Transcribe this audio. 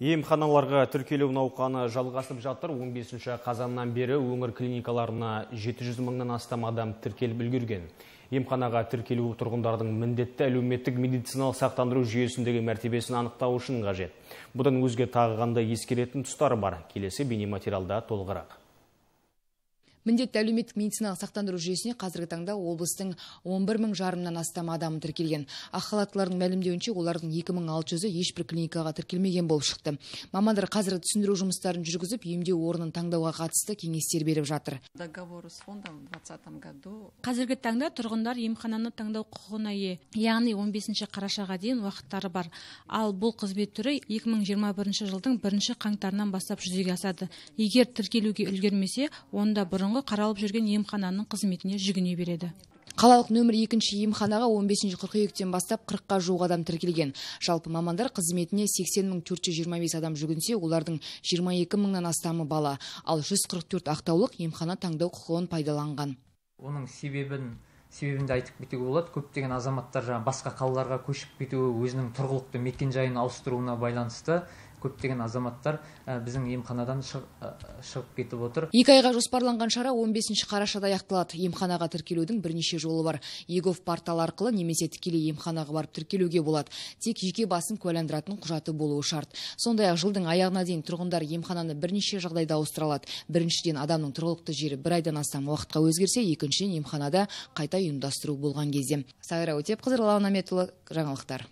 Емханаларға тіркелу науқаны жалғасып жатыр. 15-ші қазаннан бері өңір клиникаларына 700 мыңнан астам адам тіркеліп үлгерген. Емханаға тіркелу тұрғындардың міндетті әлеуметтік медициналық сақтандыру жүйесіндегі мәртебесін анықтау үшін қажет. Бұдан өзге тағығанда қандай ескеретін тұстары бар. Келесі бейнематериалда толығырақ міндетті әлеуметтік медициналық сақтандыру жүйесіне қазіргі таңда облыстың 11 мың жарымнан астам адамы тіркелген ақ халаттылардың мәлімдеуінше олардың алты жүзі ешбір клиникаға тіркелмеген болып шықты мамандар қазір түсіндіру жұмыстарын жүргізіп емдеу орнын таңдауға қатысты кеңестер беріп жатыр договоры с фондом в двадцатом году қазіргі таңда тұрғындар емхананы таңдау құқығына ие яғни 15 бесінші қарашаға дейін уақыттары бар ал бұл қызмет түрі 2021 жылдың бірінші қаңтарынан бастап жүзеге асады егер тіркелуге үлгермесе онда бұрын бұрынғы қаралып жүрген емхананың қызметіне жүгіне береді қалалық нөмір екінші емханаға 15 бесінші қыркүйектен бастап 40-қа жуық адам тіркелген жалпы мамандар қызметіне 80425 адам жүгінсе олардың жиырма екі мыңнан астамы бала ал 144 ақтаулық емхана таңдау құқығын пайдаланған оның себебін себебін де айтып кетуге көптеген азаматтар жаңағы басқа қалаларға көшіп кетуі өзінің тұрғылықты мекенжайын ауыстыруына байланысты көптеген азаматтар э, біздің емханадан э, э, шығып кетіп отыр екі айға жоспарланған шара 15 бесінші қарашада аяқталады емханаға тіркелудің бірнеше жолы бар егов порталы арқылы немесе тікелей емханаға барып тіркелуге болады тек жеке басын куәландыратын құжаты болуы шарт сондай ақ жылдың аяғына дейін тұрғындар емхананы бірнеше жағдайда ауыстыра алады біріншіден адамның тұрғылықты жері бір айдан астам уақытқа өзгерсе екіншіден емханада қайта ұйымдастыру болған кезде сайра өтепқызы ерлан аметұлы жаңалықтар